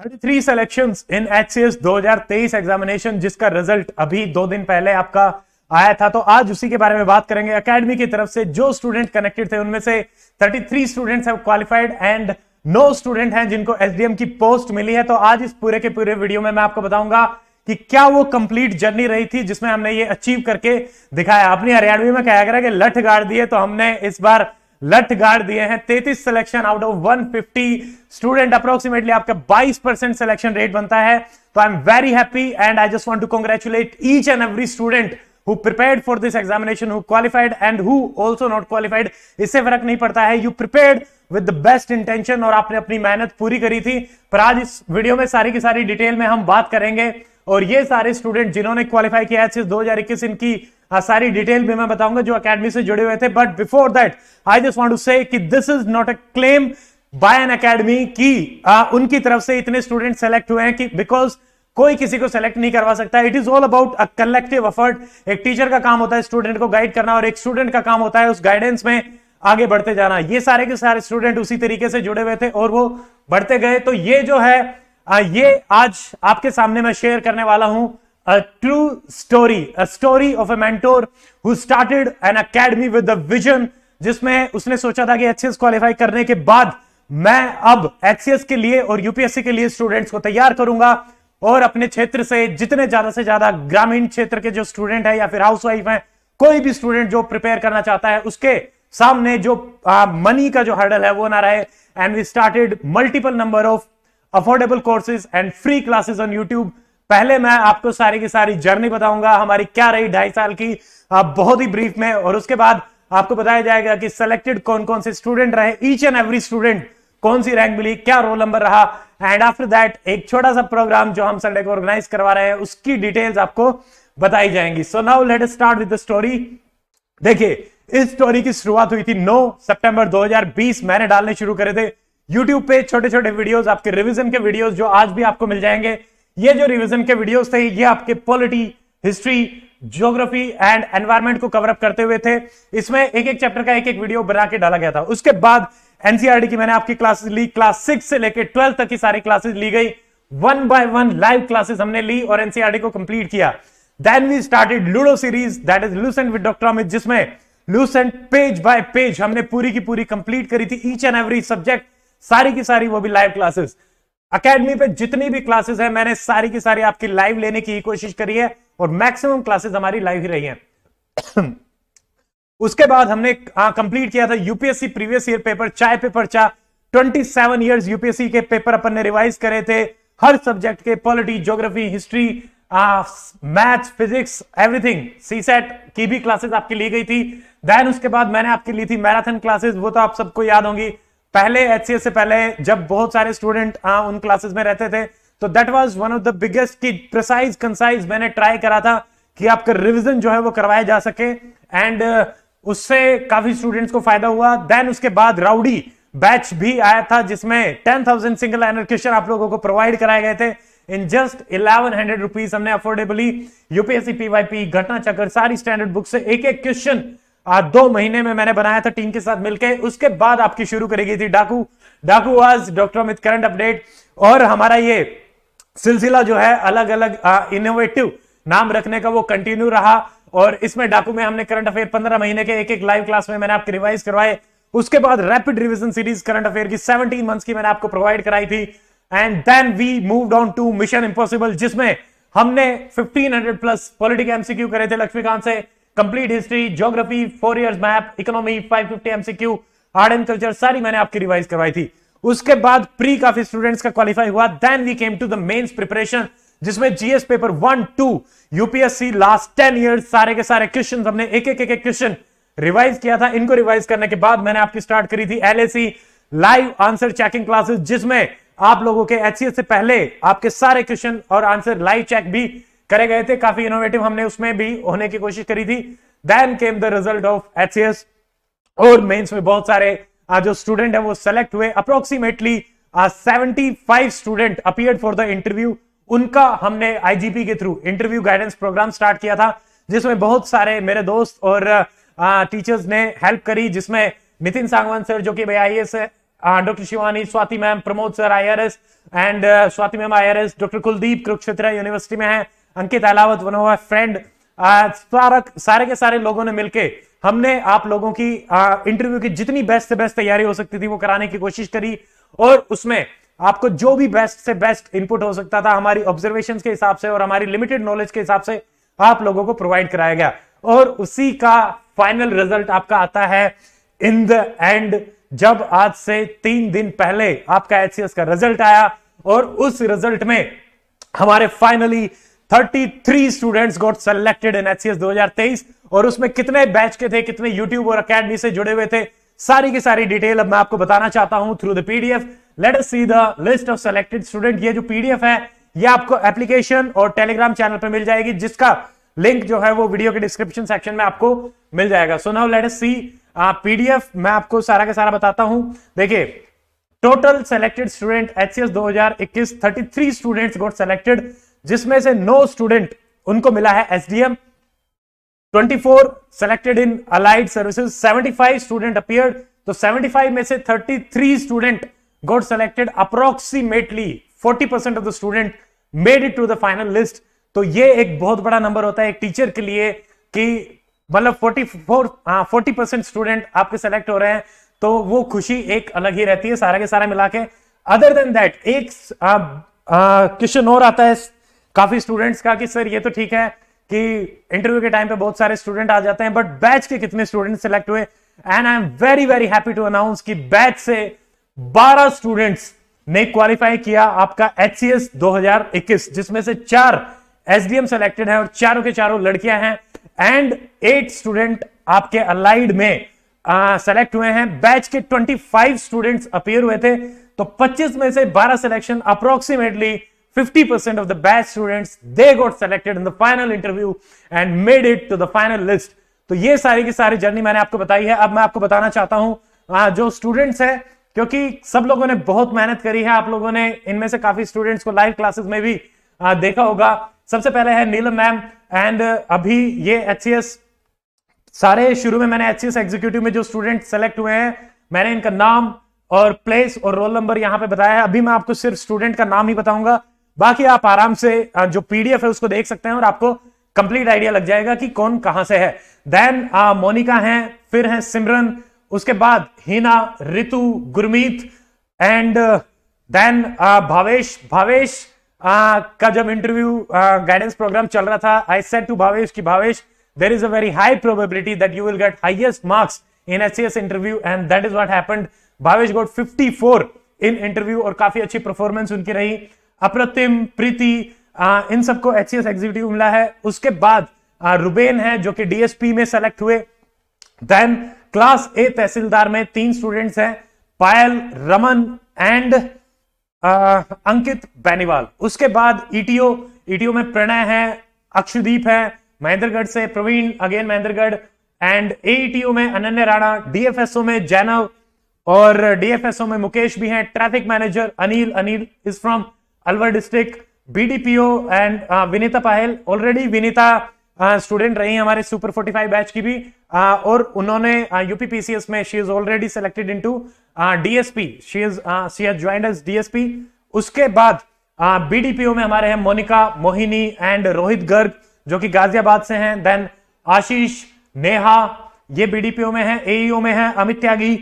Thirty selections in H 2023 examination जिसका result अभी दो दिन पहले आपका आया था तो आज उसी के बारे में बात करेंगे एकेडमी की तरफ से जो स्टूडेंट कनेक्टेड थे उनमें से 33 students have qualified and no student हैं जिनको एसडीएम की पोस्ट मिली है तो आज इस पूरे के पूरे वीडियो में मैं आपको बताऊंगा कि क्या वो कंप्लीट जर्नी रही थी जिसमें हमने ये अचीव करके दिखाया अपनी हरियाणवी में कहा गया कि लठ गाड़ दिए तो हमने इस बार लट गाड़ दिए हैं तैतीस selection out of 150 student approximately आपका 22 परसेंट सिलेक्शन रेट बनता है तो I am very happy and I just want to congratulate each and every student who prepare for this examination who qualified and who also not qualified इससे फर्क नहीं पड़ता है you prepare with the best intention और आपने अपनी मेहनत पूरी करी थी पर आज इस वीडियो में सारी की सारी डिटेल में हम बात करेंगे और ये सारे स्टूडेंट जिन्होंने क्वालिफाई किया है दो हजार इक्कीस इनकी हाँ, सारी डिटेल भी मैं बताऊंगा जो अकेडमी से जुड़े हुए थे but before that I just want to say कि this is not a claim by an academy की आ, उनकी तरफ से इतने स्टूडेंट सेलेक्ट हुए हैं कि बिकॉज कोई किसी को सेलेक्ट नहीं करवा सकता it is all about a collective effort एक टीचर का काम होता है स्टूडेंट को गाइड करना और एक स्टूडेंट का काम होता है उस गाइडेंस में आगे बढ़ते जाना ये सारे के सारे स्टूडेंट उसी तरीके से जुड़े हुए थे और वो बढ़ते गए तो ये जो है ये आज आपके सामने मैं शेयर करने वाला हूं a true story, a story of a mentor who started an academy with a vision जिसमें उसने सोचा था कि एचसीएस क्वालिफाई करने के बाद मैं अब एचसीएस के लिए और यूपीएससी के लिए स्टूडेंट्स को तैयार करूंगा और अपने क्षेत्र से जितने ज्यादा से ज्यादा ग्रामीण क्षेत्र के जो स्टूडेंट है या फिर हाउसवाइफ है कोई भी स्टूडेंट जो प्रिपेयर करना चाहता है उसके सामने जो मनी का जो हर्डल है वो ना रहे and we started multiple number of affordable courses and free classes on YouTube पहले मैं आपको सारी की सारी जर्नी बताऊंगा हमारी क्या रही ढाई साल की बहुत ही ब्रीफ में और उसके बाद आपको बताया जाएगा कि सिलेक्टेड कौन कौन से स्टूडेंट रहे ईच एंड एवरी स्टूडेंट कौन सी रैंक मिली क्या रोल नंबर रहा एंड आफ्टर दैट एक छोटा सा प्रोग्राम जो हम संडे को ऑर्गेनाइज करवा रहे हैं उसकी डिटेल्स आपको बताई जाएंगी so now let start with the story देखिए इस स्टोरी की शुरुआत हुई थी 9 सितंबर 2020 मैंने डालने शुरू करे थे यूट्यूब पे छोटे छोटे वीडियोस आपके रिवीजन के वीडियोस जो आज भी आपको मिल जाएंगे ये जो रिवीजन के वीडियोस थे ये आपके polity history geography and environment को कवरअप करते हुए थे इसमें एक एक चैप्टर का एक एक वीडियो बना के डाला गया था उसके बाद एनसीआरडी e की मैंने आपकी क्लासेस ली क्लास सिक्स से लेकर ट्वेल्थ तक की सारी क्लासेस ली गई one by one live classes हमने ली और एनसीआरडी e को कंप्लीट किया then we started Ludo series that is Lucent with doctor Amit जिसमें लूसेंट पेज बाय पेज हमने पूरी की पूरी कंप्लीट करी थी ईच एंड एवरी सब्जेक्ट सारी की सारी वो भी लाइव क्लासेस अकेडमी पे जितनी भी क्लासेस है मैंने सारी की सारी आपकी लाइव लेने की कोशिश करी है और मैक्सिमम क्लासेस हमारी लाइव ही रही हैं उसके बाद हमने कंप्लीट हाँ, किया था यूपीएससी प्रीवियस ईयर पेपर चाय पेपर चा ट्वेंटी सेवन ईयर्स यूपीएससी के पेपर अपन ने रिवाइज करे थे हर सब्जेक्ट के polity geography history maths physics everything CSAT की भी क्लासेस आपकी ली गई थी देन उसके बाद मैंने आपकी ली थी मैराथन क्लासेस वो तो आप सबको याद होंगी पहले एच से पहले जब बहुत सारे स्टूडेंट हाँ, उन क्लासेस में रहते थे तो that was one of the biggest की प्रिसाइज कंसाइज मैंने ट्राई करा था कि आपका रिविजन जो है वो करवाया जा सके एंड uh, उससे काफी स्टूडेंट्स को फायदा हुआ देन उसके बाद राउडी बैच भी आया था जिसमें ten thousand single liner question आप लोगों को प्रोवाइड कराए गए थे in just eleven hundred rupees हमने अफोर्डेबली यूपीएससी पीवाईपी घटना चक्र सारी स्टैंडर्ड बुक से एक एक क्वेश्चन आज दो महीने में मैंने बनाया था टीम के साथ मिलकर उसके बाद आपकी शुरू करी गई थी डाकू डाकू आज डॉक्टर अमित करंट अपडेट और हमारा ये सिलसिला जो है अलग अलग इनोवेटिव नाम रखने का वो कंटिन्यू रहा और इसमें डाकू में हमने करंट अफेयर पंद्रह महीने के एक एक लाइव क्लास में मैंने आपके रिवाइज करवाए उसके बाद rapid revision series current affair की सेवनटीन मंथ की मैंने आपको प्रोवाइड कराई थी and then we move on to mission impossible जिसमें हमने 1500 प्लस पॉलिटिक एमसीक्यू करे थे लक्ष्मीकांत से complete history geography four years map economy 550 MCQ art and culture सारी मैंने आपकी रिवाइज करवाई थी उसके बाद प्री काफी स्टूडेंट्स का क्वालिफाई हुआ then we came to the mains preparation जिसमें GS paper one two UPSC last ten year सारे के सारे क्वेश्चन हमने एक एक एक क्वेश्चन रिवाइज किया था इनको रिवाइज करने के बाद मैंने आपकी स्टार्ट करी थी LAC live answer checking classes जिसमें आप लोगों के एचसीएस से पहले आपके सारे क्वेश्चन और आंसर लाइव चेक भी करे गए थे काफी इनोवेटिव हमने उसमें भी होने की कोशिश करी थी then came the result of एच और मेंस में बहुत सारे जो स्टूडेंट है वो सेलेक्ट हुए approximately seventy five student appear for the interview उनका हमने आईजीपी के through interview guidance programme start किया था जिसमें बहुत सारे मेरे दोस्त और टीचर्स ने हेल्प करी जिसमें नितिन सांगवान सर जो कि भाई आई एस है doctor Shivani Swati ma'am Pramod sir I and Swati ma'am I doctor Kuldeep Kurukshetra university में है अंकित अलावत बना हुआ है फ्रेंड सारे के सारे लोगों ने मिलकर हमने आप लोगों की इंटरव्यू की जितनी बेस्ट से बेस्ट तैयारी हो सकती थी वो कराने की कोशिश करी और उसमें आपको जो भी बेस्ट से बेस्ट इनपुट हो सकता था हमारी ऑब्जर्वेशन के हिसाब से और हमारी लिमिटेड नॉलेज के हिसाब से आप लोगों को प्रोवाइड कराया गया और उसी का फाइनल रिजल्ट आपका आता है इन द एंड जब आज से तीन दिन पहले आपका एचसीएस का रिजल्ट आया और उस रिजल्ट में हमारे finally 33 students got selected in HCS 2023 और उसमें कितने बैच के थे कितने यूट्यूब और अकेडमी से जुड़े हुए थे सारी की सारी डिटेल अब मैं आपको बताना चाहता हूं through the PDF let us see the list of selected student ये जो पीडीएफ है ये आपको एप्लीकेशन और टेलीग्राम चैनल पर मिल जाएगी जिसका लिंक जो है वो वीडियो के डिस्क्रिप्शन सेक्शन में आपको मिल जाएगा so now let us see PDF मैं आपको सारा का सारा बताता हूं देखिए total selected student HCS 2021 33 students got selected जिसमें से नो स्टूडेंट उनको मिला है SDM 24 selected in allied services 75 student appeared तो 75 में से 33 student got selected approximately 40% of the student made it to the final list तो ये एक बहुत बड़ा नंबर होता है एक टीचर के लिए कि मतलब 44 फोर्टी परसेंट स्टूडेंट आपके सेलेक्ट हो रहे हैं तो वो खुशी एक अलग ही रहती है सारा के सारा मिला के अदर देन दैट एक हाँ, हाँ, क्वेश्चन और आता है काफी स्टूडेंट्स का कि सर ये तो ठीक है कि इंटरव्यू के टाइम पे बहुत सारे स्टूडेंट आ जाते हैं बट बैच के कितने स्टूडेंट सिलेक्ट हुए and I am very very happy to announce कि बैच से 12 स्टूडेंट्स ने क्वालिफाई किया आपका एच सी एस दो जिसमें से चार एसडीएम सिलेक्टेड है और चारों के चारों लड़कियां हैं एंड एट स्टूडेंट आपके अलाइड में सेलेक्ट हुए हैं बैच के 25 स्टूडेंट्स अपेयर हुए थे तो 25 में से 12 selection approximately 50% of the batch students they got selected in the final interview and made it to the final list तो ये सारी की सारी जर्नी मैंने आपको बताई है अब मैं आपको बताना चाहता हूं हाँ, जो स्टूडेंट्स हैं क्योंकि सब लोगों ने बहुत मेहनत करी है आप लोगों ने इनमें से काफी स्टूडेंट्स को लाइव क्लासेस में भी आ, हाँ, देखा होगा सबसे पहले है नीलम मैम एंड अभी ये एच सारे शुरू में मैंने एच एग्जीक्यूटिव में जो स्टूडेंट सेलेक्ट हुए हैं मैंने इनका नाम और प्लेस और रोल नंबर यहां पे बताया है अभी मैं आपको सिर्फ स्टूडेंट का नाम ही बताऊंगा बाकी आप आराम से जो पीडीएफ है उसको देख सकते हैं और आपको कंप्लीट आइडिया लग जाएगा कि कौन कहां से है देन मोनिका है फिर है सिमरन उसके बाद हिना रितु गुरमीत एंड देन भावेश भावेश आ, का जब इंटरव्यू गाइडेंस प्रोग्राम चल रहा था आई सेट टू भावेश कि Bhavesh there is a very high probability that you will get highest marks in S C S interview and that is what happen Bhavesh got fifty four in interview और काफी अच्छी performance उनकी रही अप्रतिम प्रीति इन सबको एच सी एस एग्जीक्यूटिव मिला है उसके बाद रुबेन है जो कि डीएसपी में सेलेक्ट हुए देन क्लास ए तहसीलदार में तीन स्टूडेंट्स हैं पायल रमन एंड अंकित बेनीवाल उसके बाद ईटीओ e ईटीओ e में प्रणय है अक्षदीप है महेंद्रगढ़ से Praveen again Mahendragarh and ATO e में अनन्य राणा डीएफएसओ में जैनव और डीएफएसओ में मुकेश भी हैं traffic manager Anil Anil is from Alwar district BDPO and uh, Vinita Pahel already Vinita student uh, रही है हमारे सुपर फोर्टी फाइव बैच की भी आ, uh, और उन्होंने यूपीपीसीएस में she is already selected to DSP she is she as joined as DSP उसके बाद बीडीपीओ में हमारे हैं मोनिका मोहिनी एंड रोहित गर्ग जो कि गाजियाबाद से हैं देन आशीष नेहा ये बीडीपीओ में है एईओ e में है अमित त्यागी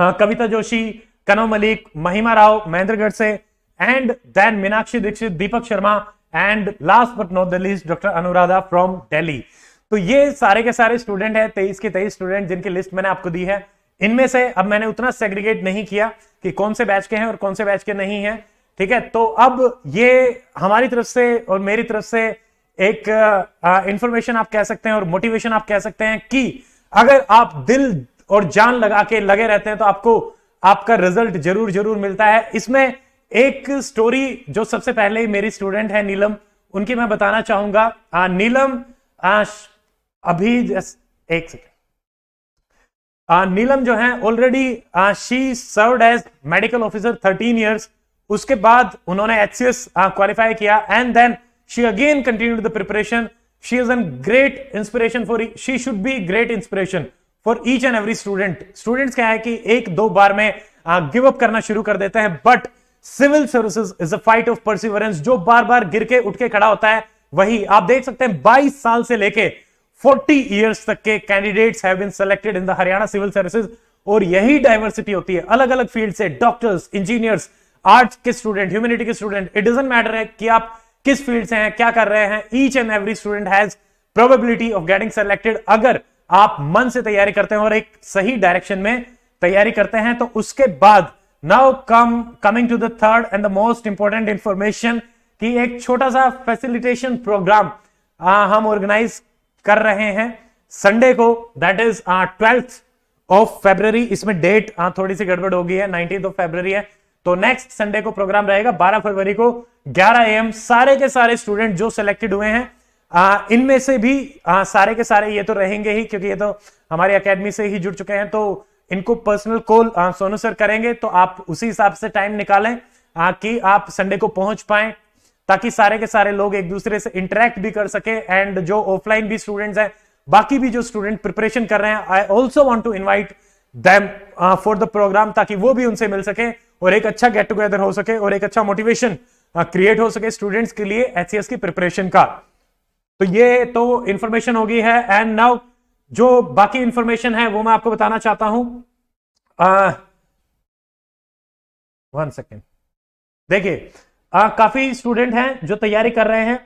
कविता जोशी कनव मलिक महिमा राव महेंद्रगढ़ से and then Meenakshi Dixit Deepak Sharma and last but not the list doctor Anuradha from Delhi तो ये सारे के सारे स्टूडेंट हैं तेईस के तेईस स्टूडेंट जिनकी लिस्ट मैंने आपको दी है इनमें से अब मैंने उतना सेग्रीगेट नहीं किया कि कौन से बैच के हैं और कौन से बैच के नहीं है ठीक है तो अब ये हमारी तरफ से और मेरी तरफ से एक इंफॉर्मेशन आप कह सकते हैं और मोटिवेशन आप कह सकते हैं कि अगर आप दिल और जान लगा के लगे रहते हैं तो आपको आपका रिजल्ट जरूर जरूर मिलता है इसमें एक स्टोरी जो सबसे पहले मेरी स्टूडेंट है नीलम उनकी मैं बताना चाहूंगा आ, हाँ, नीलम आ, अभी एक सेकेंड हाँ, नीलम जो है already she serve as medical officer thirteen years उसके बाद उन्होंने एच सी एस क्वालिफाई किया and then she again continue the preparation she is an great inspiration for she should be great inspiration for each and every student students क्या है कि एक दो बार में गिव हाँ, अप करना शुरू कर देते हैं but civil services is a fight of perseverance जो बार बार गिर के उठ के खड़ा होता है वही आप देख सकते हैं 22 साल से लेके 40 इयर्स तक के candidates have been selected in the Haryana civil services और यही डाइवर्सिटी होती है अलग अलग फील्ड से डॉक्टर्स इंजीनियर्स आर्ट्स के स्टूडेंट ह्यूमैनिटी के स्टूडेंट इट डजेंट मैटर है कि आप किस फील्ड से हैं क्या कर रहे हैं each and every student has probability of getting selected अगर आप मन से तैयारी करते हैं और एक सही डायरेक्शन में तैयारी करते हैं तो उसके बाद now come coming to the third and the most important information कि एक छोटा सा फैसिलिटेशन प्रोग्राम हम ऑर्गेनाइज कर रहे हैं संडे को that is twelfth of February इसमें डेट थोड़ी सी गड़बड़ हो गई है नाइनटीन ऑफ फेब्रवरी है तो नेक्स्ट संडे को प्रोग्राम रहेगा 12 फरवरी को 11 एम सारे के सारे स्टूडेंट जो सिलेक्टेड हुए हैं इनमें से भी आ, सारे के सारे ये तो रहेंगे ही क्योंकि ये तो हमारी अकेडमी से ही जुड़ चुके हैं तो इनको पर्सनल कॉल सोनू सर करेंगे तो आप उसी हिसाब से टाइम निकालें आ, कि आप संडे को पहुंच पाए ताकि सारे के सारे लोग एक दूसरे से इंटरेक्ट भी कर सके एंड जो ऑफलाइन भी स्टूडेंट्स हैं बाकी भी जो स्टूडेंट प्रिपरेशन कर रहे हैं I also want to invite them for the programme ताकि वो भी उनसे मिल सके और एक अच्छा गेट टुगेदर हो सके और एक अच्छा मोटिवेशन क्रिएट हो सके स्टूडेंट्स के लिए एच की प्रिपरेशन का तो ये तो इंफॉर्मेशन होगी है एंड नाउ जो बाकी इंफॉर्मेशन है वो मैं आपको बताना चाहता हूं वन सेकेंड देखिए काफी स्टूडेंट हैं जो तैयारी कर रहे हैं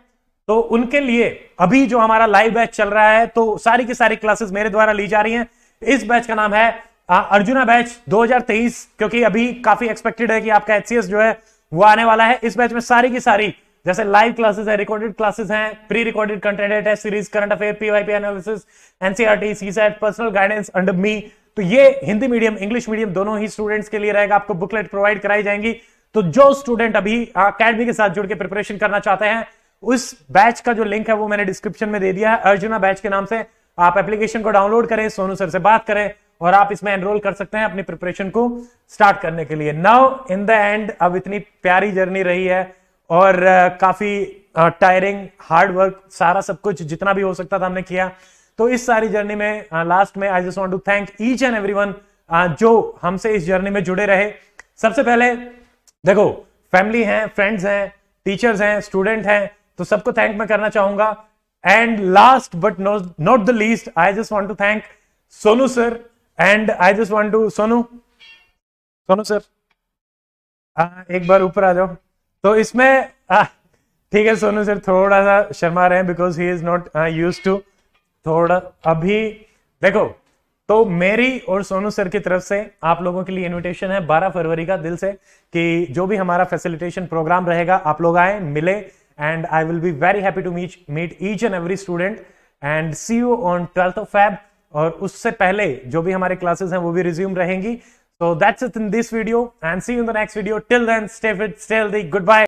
तो उनके लिए अभी जो हमारा लाइव बैच चल रहा है तो सारी की सारी क्लासेस मेरे द्वारा ली जा रही हैं इस बैच का नाम है आ, अर्जुना बैच 2023 क्योंकि अभी काफी एक्सपेक्टेड है कि आपका एचसीएस जो है वो आने वाला है इस बैच में सारी की सारी जैसे लाइव क्लासेस है रिकॉर्डेड क्लासेस हैं प्री रिकॉर्डेड कंटेंट है series current affair PYP analysis NCERT CSAT personal guidance under me तो ये हिंदी मीडियम इंग्लिश मीडियम दोनों ही स्टूडेंट्स के लिए रहेगा आपको बुकलेट प्रोवाइड कराई जाएंगी तो जो स्टूडेंट अभी अकेडमी के साथ जुड़ के प्रिपरेशन करना चाहते हैं उस बैच का जो लिंक है वो मैंने डिस्क्रिप्शन में दे दिया है अर्जुना बैच के नाम से आप एप्लीकेशन को डाउनलोड करें सोनू सर से बात करें और आप इसमें एनरोल कर सकते हैं अपनी प्रिपरेशन को स्टार्ट करने के लिए नाउ इन द एंड अब इतनी प्यारी जर्नी रही है और काफी टायरिंग हार्ड वर्क सारा सब कुछ जितना भी हो सकता था हमने किया तो इस सारी जर्नी में लास्ट में I just want to thank each and everyone जो हमसे इस जर्नी में जुड़े रहे सबसे पहले देखो फैमिली हैं फ्रेंड्स हैं टीचर्स हैं स्टूडेंट हैं तो सबको थैंक मैं करना चाहूंगा and last but not the least I just want to thank Sonu sir and I just want to Sonu Sonu sir एक बार ऊपर आ जाओ तो इसमें ठीक है सोनू सर थोड़ा सा शर्मा रहे हैं because he is not use to थोड़ा अभी देखो तो मेरी और सोनू सर की तरफ से आप लोगों के लिए इनविटेशन है 12 फरवरी का दिल से कि जो भी हमारा फैसिलिटेशन प्रोग्राम रहेगा आप लोग आए मिले and I will be very happy to मीच meet each and every student and see you on twelfth of Feb और उससे पहले जो भी हमारे क्लासेस हैं वो भी रिज्यूम रहेंगी So that's it in this video and see you in the next video. Till then, stay fit, stay healthy. Goodbye.